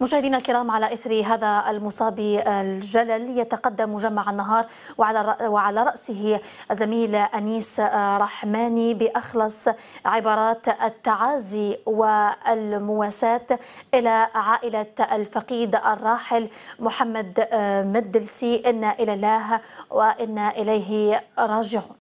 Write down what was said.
مشاهدينا الكرام على اثر هذا المصاب الجلل يتقدم مجمع النهار وعلى وعلى راسه الزميل انيس آه، رحماني باخلص عبارات التعازي والمواساه الى عائله الفقيد الراحل محمد آه، مدلسي انا الى الله وانا اليه راجعون